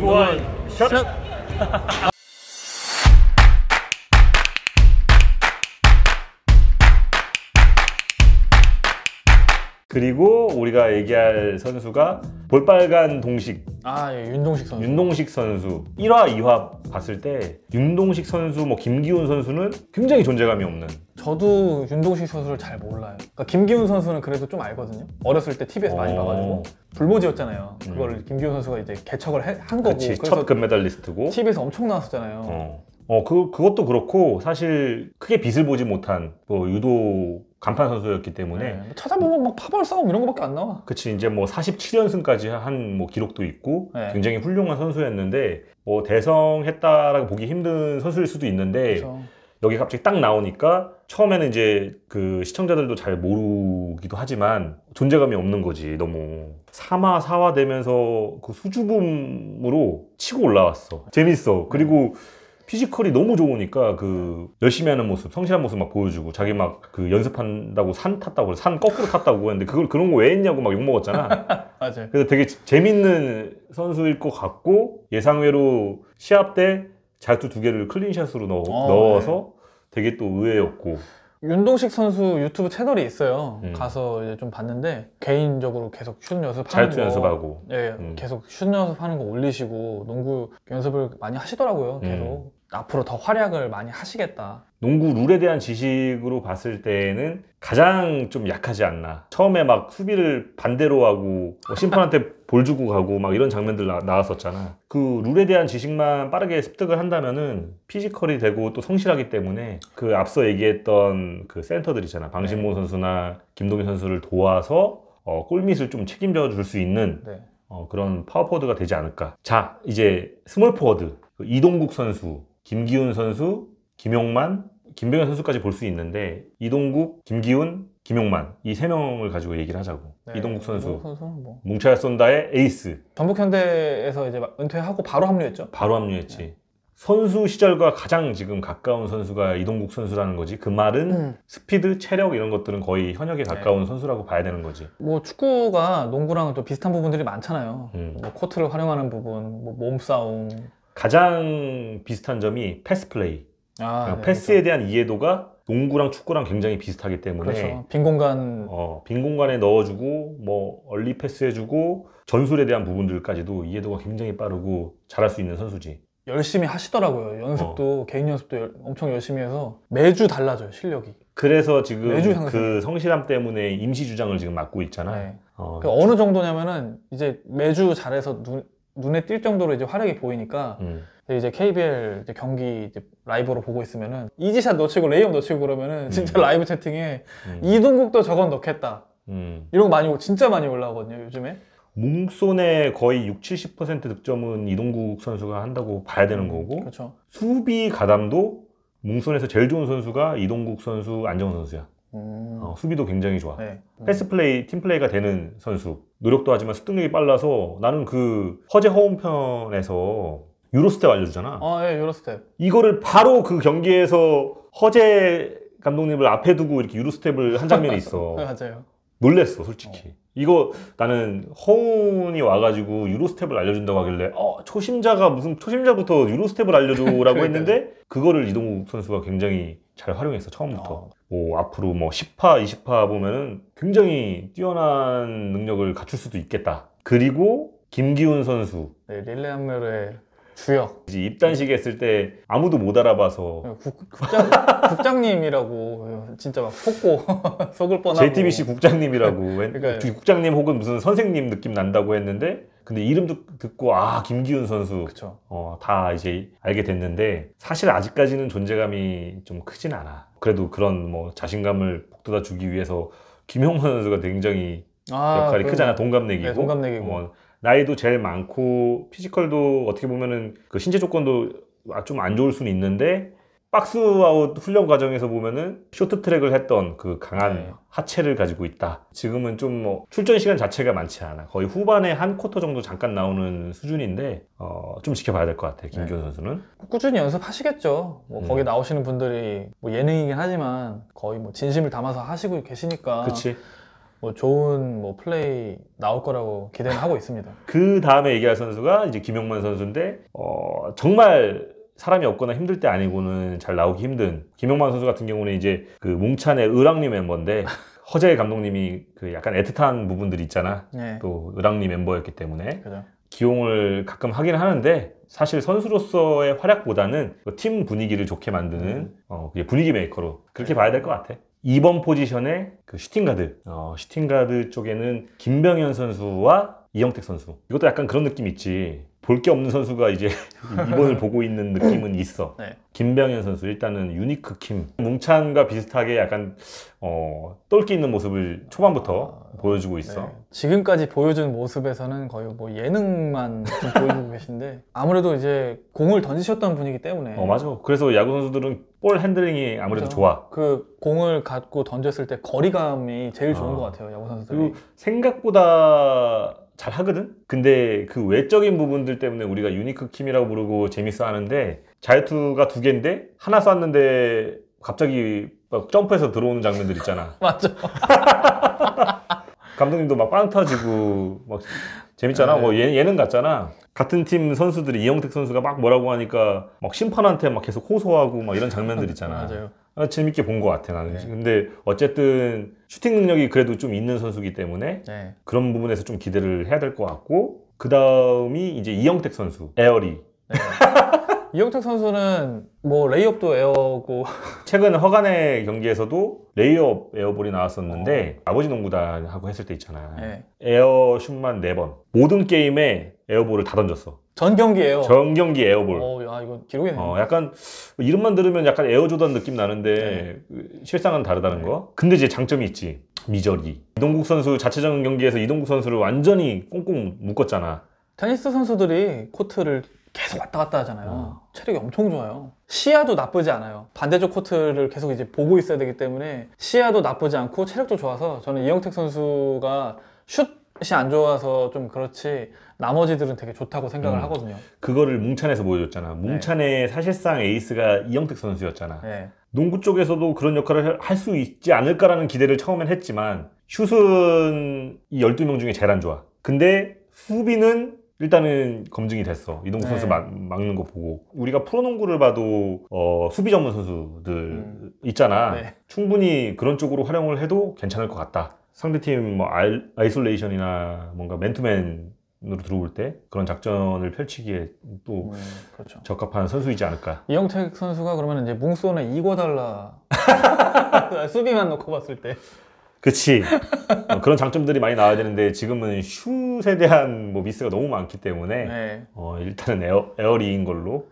원, 원 샷. 샷. 그리고 우리가 얘기할 선수가 볼빨간 동식 아 예, 윤동식 선수 윤동식 선수 1화 2화 봤을 때 윤동식 선수 뭐 김기훈 선수는 굉장히 존재감이 없는 저도 윤동식 선수를 잘 몰라요 그러니까 김기훈 선수는 그래도 좀 알거든요 어렸을 때 TV에서 많이 어. 봐가지고 불모지였잖아요 그걸 음. 김기훈 선수가 이제 개척을 해, 한 거고 그치, 첫 금메달리스트고 TV에서 엄청 나왔었잖아요 어. 어, 그, 그것도 그렇고 사실 크게 빛을 보지 못한 뭐 유도 간판 선수였기 때문에 네, 뭐 찾아보면 막 뭐 파벌 싸움 이런 것밖에안 나와. 그치 이제 뭐 47연승까지 한 뭐 기록도 있고 네. 굉장히 훌륭한 선수였는데 뭐 대성했다라고 보기 힘든 선수일 수도 있는데 그렇죠. 여기 갑자기 딱 나오니까 처음에는 이제 그 시청자들도 잘 모르기도 하지만 존재감이 없는 거지 너무 3화 4화 되면서 그 수줍음으로 치고 올라왔어 재밌어 그리고 음. 피지컬이 너무 좋으니까 그 열심히 하는 모습, 성실한 모습 막 보여주고 자기 막 그 연습한다고 산 탔다고 산 거꾸로 탔다고 했는데 그걸 그런 거 왜 했냐고 막 욕 먹었잖아. 맞아 그래서 되게 재밌는 선수일 것 같고 예상외로 시합 때 자유투 두 개를 클린샷으로 넣, 어, 넣어서 네. 되게 또 의외였고 윤동식 선수 유튜브 채널이 있어요. 음. 가서 이제 좀 봤는데 개인적으로 계속 슛 연습하는 자유투 거, 연습하고, 예, 음. 계속 슛 연습하는 거 올리시고 농구 연습을 많이 하시더라고요. 계속 음. 앞으로 더 활약을 많이 하시겠다. 농구 룰에 대한 지식으로 봤을 때는 가장 좀 약하지 않나. 처음에 막 수비를 반대로 하고 뭐 심판한테 볼 주고 가고 막 이런 장면들 나, 나왔었잖아. 그 룰에 대한 지식만 빠르게 습득을 한다면은 피지컬이 되고 또 성실하기 때문에 그 앞서 얘기했던 그 센터들 있잖아. 방신모 네. 선수나 김동현 선수를 도와서 어, 골밑을 좀 책임져 줄 수 있는 네. 어, 그런 파워포워드가 되지 않을까. 자, 이제 스몰포워드. 그 이동국 선수 김기훈 선수, 김용만, 김병현 선수까지 볼 수 있는데 이동국, 김기훈, 김용만 이 세 명을 가지고 얘기를 하자고 네, 이동국 선수 뭐. 뭉쳐야 쏜다의 에이스 전북현대에서 이제 은퇴하고 바로 합류했죠 바로 합류했지 네. 선수 시절과 가장 지금 가까운 선수가 이동국 선수라는 거지 그 말은 음. 스피드, 체력 이런 것들은 거의 현역에 네. 가까운 네. 선수라고 봐야 되는 거지 뭐 축구가 농구랑 또 비슷한 부분들이 많잖아요 음. 뭐 코트를 활용하는 부분, 뭐 몸싸움 가장 비슷한 점이 패스 플레이. 아, 그러니까 네, 패스에 그렇죠. 대한 이해도가 농구랑 축구랑 굉장히 비슷하기 때문에 그렇죠. 빈 공간 어, 빈 공간에 넣어주고 뭐 얼리 패스해주고 전술에 대한 부분들까지도 이해도가 굉장히 빠르고 잘할 수 있는 선수지. 열심히 하시더라고요. 연습도 어. 개인 연습도 열, 엄청 열심히 해서 매주 달라져요 실력이. 그래서 지금 그 성실함 때문에 임시 주장을 지금 맡고 있잖아요. 네. 어, 그러니까 느 정도냐면은 이제 매주 잘해서 눈, 눈에 띌 정도로 이제 활약이 보이니까 음. 이제 KBL 이제 경기 이제 라이브로 보고 있으면은 이지샷 놓치고 레이업 놓치고 그러면은 음. 진짜 음. 라이브 채팅에 음. 이동국도 저건 넣겠다 음. 이런 거 많이 오- 진짜 많이 올라오거든요 요즘에 몽손의 거의 60, 70% 득점은 이동국 선수가 한다고 봐야 되는 음, 거고 그렇죠 수비 가담도 몽손에서 제일 좋은 선수가 이동국 선수, 안정훈 선수야 음. 어, 수비도 굉장히 좋아. 네. 음. 패스 플레이, 팀 플레이가 되는 선수. 노력도 하지만 습득력이 빨라서 나는 그 허재 허홈편에서 유로스텝 알려주잖아. 아, 예, 유로스텝. 이거를 바로 그 경기에서 허재 감독님을 앞에 두고 이렇게 유로스텝을 한 장면이 있어. 네, 맞아요. 놀랬어, 솔직히. 어. 이거 나는 허운이 와가지고 유로스텝을 알려준다고 하길래 어 초심자가 무슨 초심자부터 유로스텝을 알려줘라고 네. 했는데 그거를 이동욱 선수가 굉장히 잘 활용했어 처음부터 어. 뭐 앞으로 뭐 10파 20파 보면은 굉장히 뛰어난 능력을 갖출 수도 있겠다 그리고 김기훈 선수 네, 릴레 한메르의 주역. 이제 입단식 했을 때 아무도 못 알아봐서 예, 국, 국장, 국장님이라고 예, 진짜 막 속고 속을 뻔하고 JTBC 국장님이라고 그러니까 국장님 혹은 무슨 선생님 느낌 난다고 했는데 근데 이름도 듣고 아 김기훈 선수 그쵸. 어, 다 이제 알게 됐는데 사실 아직까지는 존재감이 좀 크진 않아 그래도 그런 뭐 자신감을 북돋아 주기 위해서 김용만 선수가 굉장히 아, 역할이 그러면, 크잖아 동갑내기고 네, 동갑내기고 뭐, 나이도 제일 많고 피지컬도 어떻게 보면은 그 신체 조건도 아, 좀안 좋을 수는 있는데 박스아웃 훈련 과정에서 보면은 쇼트트랙을 했던 그 강한 네. 하체를 가지고 있다. 지금은 좀 뭐 출전 시간 자체가 많지 않아. 거의 후반에 한 쿼터 정도 잠깐 나오는 수준인데 어, 좀 지켜봐야 될 것 같아요. 김규현 네. 선수는 꾸준히 연습하시겠죠. 뭐 음. 거기 나오시는 분들이 뭐 예능이긴 하지만 거의 뭐 진심을 담아서 하시고 계시니까. 그치. 뭐 좋은 뭐 플레이 나올 거라고 기대는 하고 있습니다. 그 다음에 얘기할 선수가 이제 김용만 선수인데 어, 정말 사람이 없거나 힘들 때 아니고는 잘 나오기 힘든 김용만 선수 같은 경우는 이제 그 뭉찬의 을왕리 멤버인데 허재 감독님이 그 약간 애틋한 부분들이 있잖아. 네. 또 을왕리 멤버였기 때문에 그죠. 기용을 가끔 하긴 하는데 사실 선수로서의 활약보다는 그 팀 분위기를 좋게 만드는 음. 어, 분위기 메이커로 그렇게 봐야 될 것 같아. 2번 포지션의그 슈팅가드 어, 슈팅가드 쪽에는 김병현 선수와 이영택 선수 이것도 약간 그런 느낌 있지 볼 게 없는 선수가 이제 이번을 보고 있는 느낌은 있어 네. 김병현 선수 일단은 유니크 킴 뭉찬과 비슷하게 약간 어, 똘끼 있는 모습을 초반부터 아... 보여주고 있어 네. 지금까지 보여준 모습에서는 거의 뭐 예능만 보여주고 계신데 아무래도 이제 공을 던지셨던 분이기 때문에 어 맞아 그래서 야구 선수들은 볼 핸들링이 아무래도 그렇죠. 좋아 그 공을 갖고 던졌을 때 거리감이 제일 좋은 아... 것 같아요 야구 선수들이 그리고 생각보다 잘 하거든? 근데 그 외적인 부분들 때문에 우리가 유니크 킴이라고 부르고 재밌어 하는데 자유투가 두 개인데 하나 쐈는데 갑자기 막 점프해서 들어오는 장면들 있잖아. 맞아. 감독님도 막 빵 터지고 막 재밌잖아. 뭐 예, 능 같잖아. 같은 팀 선수들이 이영택 선수가 막 뭐라고 하니까 막 심판한테 막 계속 호소하고 막 이런 장면들 있잖아. 맞아요. 아, 재밌게 본 것 같아 나는. 네. 근데 어쨌든 슈팅 능력이 그래도 좀 있는 선수기 때문에 네. 그런 부분에서 좀 기대를 해야 될 것 같고 그 다음이 이제 이영택 선수 에어리. 네. 이영택 선수는 뭐 레이업도 에어고 최근 허간의 경기에서도 레이업 에어볼이 나왔었는데 어. 아버지 농구단하고 했을 때 있잖아 네. 에어슛만 4번 모든 게임에 에어볼을 다 던졌어 전 경기에요. 전 경기 에어볼. 어, 야 이건 기록이네. 어, 약간 이름만 들으면 약간 에어조던 느낌 나는데 네. 그 실상은 다르다는 네. 거. 근데 이제 장점이 있지. 미저리. 이동국 선수 자체적인 경기에서 이동국 선수를 완전히 꽁꽁 묶었잖아. 테니스 선수들이 코트를 계속 왔다 갔다 하잖아요. 어. 체력이 엄청 좋아요. 시야도 나쁘지 않아요. 반대쪽 코트를 계속 이제 보고 있어야 되기 때문에 시야도 나쁘지 않고 체력도 좋아서 저는 이영택 선수가 슛이 안 좋아서 좀 그렇지 나머지들은 되게 좋다고 생각을 음. 하거든요. 그거를 뭉찬에서 보여줬잖아. 네. 뭉찬의 사실상 에이스가 이영택 선수였잖아. 네. 농구 쪽에서도 그런 역할을 할 수 있지 않을까라는 기대를 처음엔 했지만 슛은 12명 중에 제일 안 좋아. 근데 수비는 일단은 검증이 됐어. 이동국 네. 선수 막, 막는 거 보고. 우리가 프로농구를 봐도 어, 수비 전문 선수들 음. 있잖아. 네. 충분히 그런 쪽으로 활용을 해도 괜찮을 것 같다. 상대팀 뭐 아이, 솔레이션이나 뭔가 맨투맨 으로 들어올 때 그런 작전을 펼치기에 또 음, 그렇죠. 적합한 선수이지 않을까. 이영택 선수가 그러면 이제 뭉쏘나 이거달라 수비만 놓고 봤을 때 그치. 어, 그런 장점들이 많이 나와야 되는데 지금은 슛에 대한 뭐 미스가 너무 많기 때문에 네. 어, 일단은 에어, 에어리인 걸로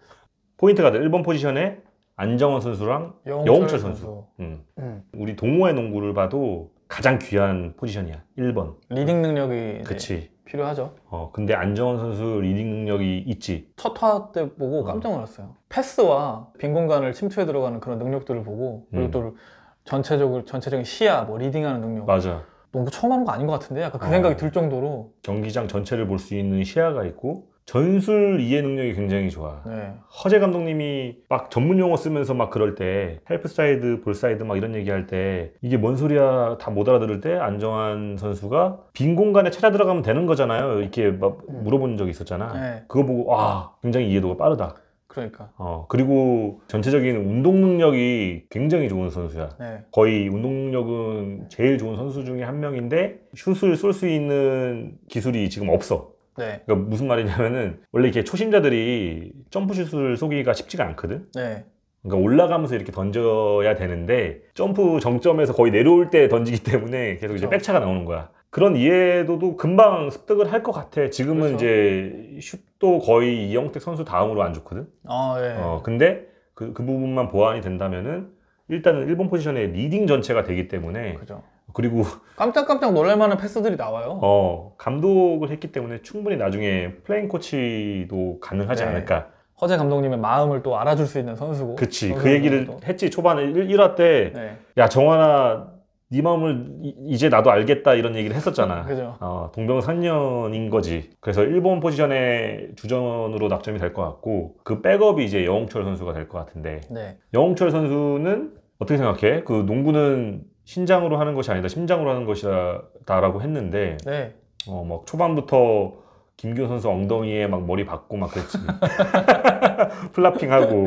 포인트 가드 1번 포지션에 안정원 선수랑 영철, 영철 선수. 선수. 음. 음. 우리 동호회 농구를 봐도 가장 귀한 포지션이야. 1번. 리딩 능력이 네, 그치. 필요하죠. 어, 근데 안정원 선수 리딩 능력이 있지. 첫 화 때 보고 깜짝 놀랐어요. 패스와 빈 공간을 침투해 들어가는 그런 능력들을 보고 그리고 음. 또 전체적으로 전체적인 시야 뭐 리딩하는 능력 맞아. 너무 뭐 처음 하는 거 아닌 것 같은데 약간 그 어. 생각이 들 정도로 경기장 전체를 볼 수 있는 시야가 있고 전술 이해 능력이 굉장히 좋아. 네. 허재 감독님이 막 전문 용어 쓰면서 막 그럴 때 헬프 사이드, 볼 사이드 막 이런 얘기할 때 이게 뭔 소리야 다 못 알아들을 때 안정환 선수가 빈 공간에 찾아 들어가면 되는 거잖아요. 이렇게 막 물어본 적이 있었잖아. 네. 그거 보고 와 굉장히 이해도가 빠르다. 그러니까. 어, 그리고 전체적인 운동 능력이 굉장히 좋은 선수야. 네. 거의 운동 능력은 제일 좋은 선수 중에 한 명인데 슛을 쏠 수 있는 기술이 지금 없어. 네. 그러니까 무슨 말이냐면은 원래 이렇게 초심자들이 점프슛을 쏘기가 쉽지가 않거든. 네. 그러니까 올라가면서 이렇게 던져야 되는데 점프 정점에서 거의 내려올 때 던지기 때문에 계속 이제 그렇죠. 백차가 나오는 거야. 그런 이해도도 금방 습득을 할 것 같아. 지금은 그렇죠. 이제 슛도 거의 이영택 선수 다음으로 안 좋거든. 아, 예. 어, 근데 그, 그 부분만 보완이 된다면은 일단은 일본 포지션의 리딩 전체가 되기 때문에 그죠. 그리고 깜짝깜짝 놀랄만한 패스들이 나와요. 어, 감독을 했기 때문에 충분히 나중에 플레잉 코치도 가능하지 네. 않을까. 허재 감독님의 마음을 또 알아줄 수 있는 선수고. 그치. 그 얘기를 또. 했지. 초반에 1, 화 때, 네. 야, 정환아, 네 마음을 이제 나도 알겠다 이런 얘기를 했었잖아. 음, 그죠. 어, 동병상련인 거지. 그래서 일본 포지션의 주전으로 낙점이 될 것 같고 그 백업이 이제 영웅철 선수가 될 것 같은데 네. 영웅철 선수는 어떻게 생각해? 그 농구는 신장으로 하는 것이 아니다. 심장으로 하는 것이다라고 했는데 네. 어, 막 초반부터 김규 선수 엉덩이에 막 머리 박고 막 그랬지. 플라핑하고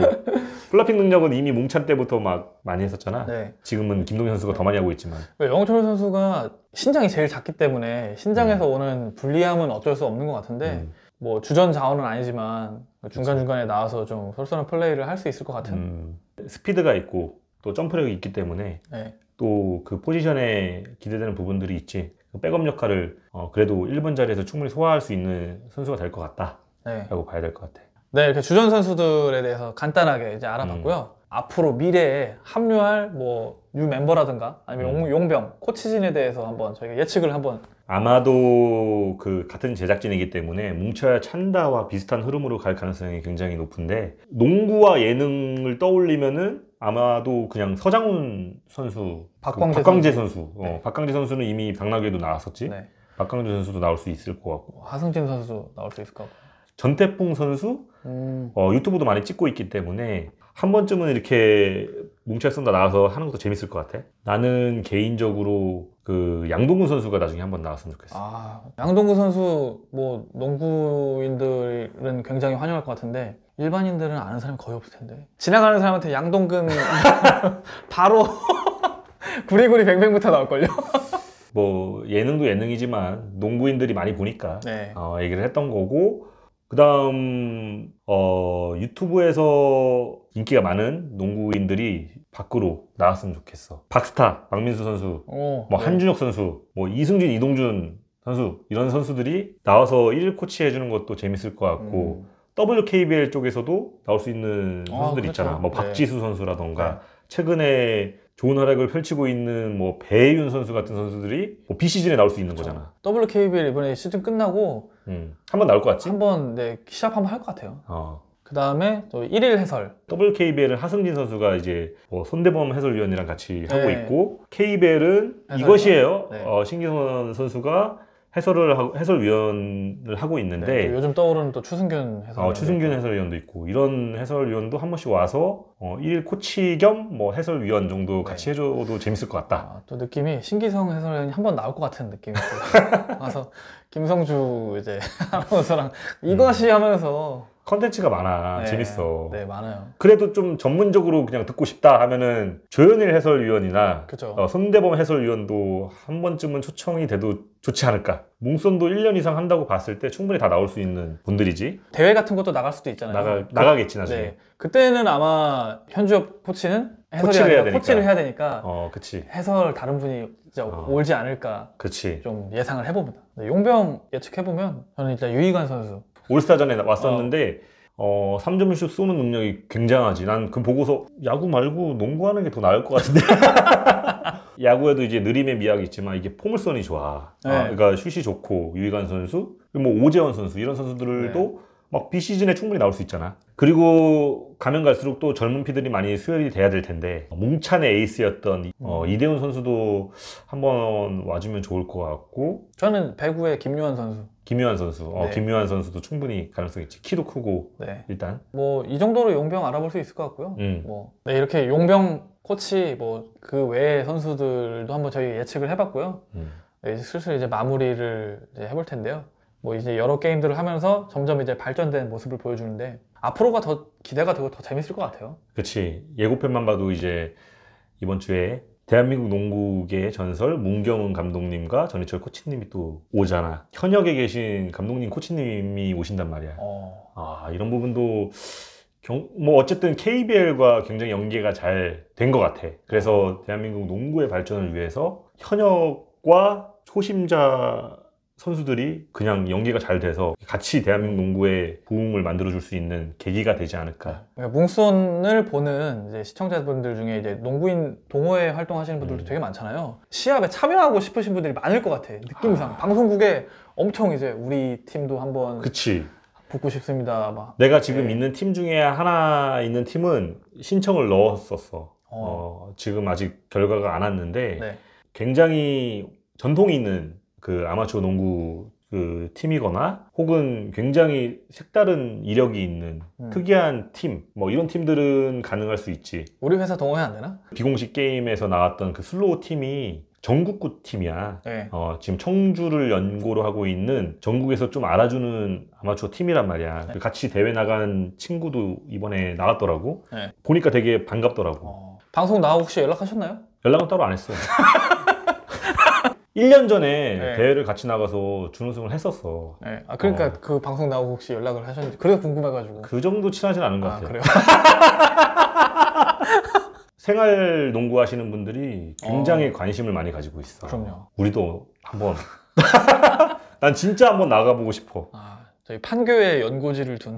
플라핑 능력은 이미 몽찬 때부터 막 많이 했었잖아. 네. 지금은 김동현 선수가 더 많이 하고 있지만. 그러 영철 선수가 신장이 제일 작기 때문에 신장에서 음. 오는 불리함은 어쩔 수 없는 것 같은데 음. 뭐 주전 자원은 아니지만 중간 중간에 나와서 좀 솔선한 플레이를 할 수 있을 것 같은. 음. 스피드가 있고 또 점프력이 있기 때문에 네. 또그 포지션에 기대되는 부분들이 있지. 그 백업 역할을 어, 그래도 1번 자리에서 충분히 소화할 수 있는 선수가 될 것 같다. 라고 네. 봐야 될 것 같아. 네, 이렇게 주전 선수들에 대해서 간단하게 이제 알아봤고요. 음. 앞으로 미래에 합류할 뭐뉴 멤버라든가 아니면 음. 용, 병 코치진에 대해서 한번 저희가 예측을 한번 아마도 그 같은 제작진이기 때문에 뭉쳐야 찬다와 비슷한 흐름으로 갈 가능성이 굉장히 높은데 농구와 예능을 떠올리면은 아마도 그냥 서장훈 선수, 그 박광재, 그 박광재 선수, 선수. 어, 네. 박광재 선수는 이미 박나기에도 나왔었지. 네. 박광재 선수도 나올 수 있을 것 같고. 뭐 하승진 선수도 나올 수 있을 것 같고. 전태풍 선수 음. 어, 유튜브도 많이 찍고 있기 때문에 한 번쯤은 이렇게 뭉쳐서 나와서 하는 것도 재밌을 것 같아. 나는 개인적으로 그 양동근 선수가 나중에 한 번 나왔으면 좋겠어. 아, 양동근 선수 뭐 농구인들은 굉장히 환영할 것 같은데 일반인들은 아는 사람이 거의 없을 텐데 지나가는 사람한테 양동근 바로 구리구리 뱅뱅부터 나올걸요. 뭐 예능도 예능이지만 농구인들이 많이 보니까 네. 어, 얘기를 했던 거고 그 다음 어, 유튜브에서 인기가 많은 농구인들이 밖으로 나왔으면 좋겠어 박스타, 박민수 선수, 오, 어, 뭐 네. 한준혁 선수, 뭐이승진 이동준 선수 이런 선수들이 나와서 1일 코치 해주는 것도 재밌을 것 같고 음. WKBL 쪽에서도 나올 수 있는 아, 선수들 아, 있잖아 그렇죠. 뭐 박지수 네. 선수라던가 네. 최근에 좋은 활약을 펼치고 있는 뭐 배윤 선수 같은 선수들이 뭐 비시즌에 나올 수 있는 그렇죠. 거잖아. WKBL 이번에 시즌 끝나고 음, 한번 나올 것 같지? 한번 네, 시합 한 번 할 것 같아요. 어. 그 다음에 또 1일 해설. WKBL은 하승진 선수가 이제 뭐 손대범 해설위원이랑 같이 네. 하고 있고 KBL은 해설위원? 이것이에요. 네. 어, 신기선 선수가 해설을 하고, 해설위원을 하고 있는데 네, 요즘 떠오르는 또 추승균 해설위원 어, 추승균 해설위원도 있고 이런 해설위원도 한 번씩 와서 어, 1일 코치 겸 뭐 해설위원 정도 네. 같이 네. 해줘도 재밌을 것 같다 아, 또 느낌이 신기성 해설위원이 한 번 나올 것 같은 느낌이 와서 김성주 이제 하면서랑 음. 이것이 음. 하면서 컨텐츠가 많아 네, 재밌어 네 많아요 그래도 좀 전문적으로 그냥 듣고 싶다 하면은 조현일 해설위원이나 어, 손대범 해설위원도 한 번쯤은 초청이 돼도 좋지 않을까 몽손도 1년 이상 한다고 봤을 때 충분히 다 나올 수 있는 분들이지 대회 같은 것도 나갈 수도 있잖아요 나가, 나가겠지 나중에 네. 그때는 아마 현주엽 코치는 해설이 해야 되니까, 코치를 해야 되니까 어, 그치. 해설 다른 분이 이제 어. 올지 않을까 그치. 좀 예상을 해봅니다 용병 예측해보면 저는 일단 유희관 선수 올스타전에 왔었는데 어, 3점슛 어, 쏘는 능력이 굉장하지. 난 그 보고서 야구 말고 농구하는 게 더 나을 것 같은데. 야구에도 이제 느림의 미학이 있지만 이게 포물선이 좋아. 네. 아, 그러니까 슛이 좋고 유희관 선수, 뭐 오재원 선수 이런 선수들도 네. 막 비시즌에 충분히 나올 수 있잖아. 그리고 가면 갈수록 또 젊은 피들이 많이 수혈이 돼야 될 텐데 뭉찬의 에이스였던 어, 음. 이대훈 선수도 한번 와주면 좋을 것 같고 저는 배구의 김요한 선수. 김요한 선수, 어, 네. 김요한 선수도 충분히 가능성이 있지. 키도 크고 네. 일단 뭐 이 정도로 용병 알아볼 수 있을 것 같고요. 음. 뭐 네, 이렇게 용병 코치 뭐 그 외의 선수들도 한번 저희 예측을 해봤고요. 음. 네, 이제 슬슬 이제 마무리를 이제 해볼 텐데요. 뭐 이제 여러 게임들을 하면서 점점 이제 발전된 모습을 보여주는데 앞으로가 더 기대가 되고 더 재밌을 것 같아요. 그렇지 예고편만 봐도 이제 이번 주에 대한민국 농구계의 전설 문경은 감독님과 전희철 코치님이 또 오잖아. 현역에 계신 감독님, 코치님이 오신단 말이야. 어. 아 이런 부분도 경, 뭐 어쨌든 KBL과 굉장히 연계가 잘 된 것 같아. 그래서 대한민국 농구의 발전을 위해서 현역과 초심자 선수들이 그냥 연기가 잘 돼서 같이 대한민국 농구의 부흥을 만들어줄 수 있는 계기가 되지 않을까. 그러니까 뭉손을 보는 이제 시청자분들 중에 이제 농구인 동호회 활동하시는 분들도 음. 되게 많잖아요. 시합에 참여하고 싶으신 분들이 많을 것 같아. 느낌상 아. 방송국에 엄청 이제 우리 팀도 한번 그치. 붙고 싶습니다. 막. 내가 네. 지금 네. 있는 팀 중에 하나 있는 팀은 신청을 넣었었어. 어. 어 지금 아직 결과가 안 왔는데 네. 굉장히 전통이 있는 그 아마추어 농구 그 팀이거나 혹은 굉장히 색다른 이력이 있는 음. 특이한 팀뭐 이런 팀들은 가능할 수 있지 우리 회사 동호회 안 되나? 비공식 게임에서 나왔던 그 슬로우 팀이 전국구 팀이야. 네. 어, 지금 청주를 연고로 하고 있는 전국에서 좀 알아주는 아마추어 팀이란 말이야. 네. 그 같이 대회 나간 친구도 이번에 나갔더라고. 네. 보니까 되게 반갑더라고. 어... 방송 나와 혹시 연락하셨나요? 연락은 따로 안 했어요. 1년 전에 네. 대회를 같이 나가서 준우승을 했었어. 네. 아 그러니까 어. 그 방송 나오고 혹시 연락을 하셨는지 그래서 궁금해가지고. 그 정도 친하진 않은 것 아, 같아요. 그래요? 생활 농구 하시는 분들이 굉장히 어. 관심을 많이 가지고 있어. 그럼요. 우리도 한번. 난 진짜 한번 나가보고 싶어. 아, 저희 판교에 연고지를 두는.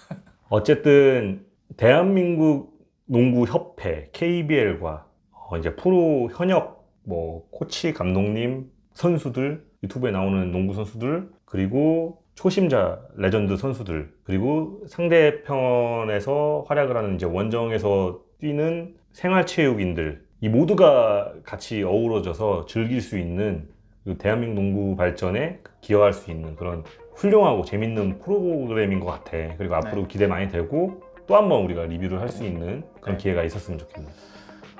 어쨌든 대한민국 농구 협회 KBL과 어, 이제 프로 현역 뭐 코치, 감독님, 선수들, 유튜브에 나오는 농구 선수들, 그리고 초심자 레전드 선수들, 그리고 상대편에서 활약을 하는 이제 원정에서 뛰는 생활체육인들, 이 모두가 같이 어우러져서 즐길 수 있는 그 대한민국 농구 발전에 기여할 수 있는 그런 훌륭하고 재밌는 프로그램인 것 같아. 그리고 네. 앞으로 네. 기대 많이 되고 또 한 번 우리가 리뷰를 할수 네. 있는 그런 네. 기회가 있었으면 좋겠네요.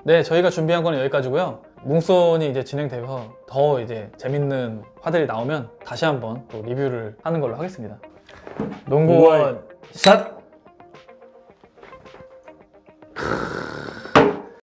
네, 저희가 준비한 건 여기까지고요. 뭉손이 이제 진행되면서 더 이제 재밌는 화들이 나오면 다시 한번 또 리뷰를 하는 걸로 하겠습니다 농구원 샷!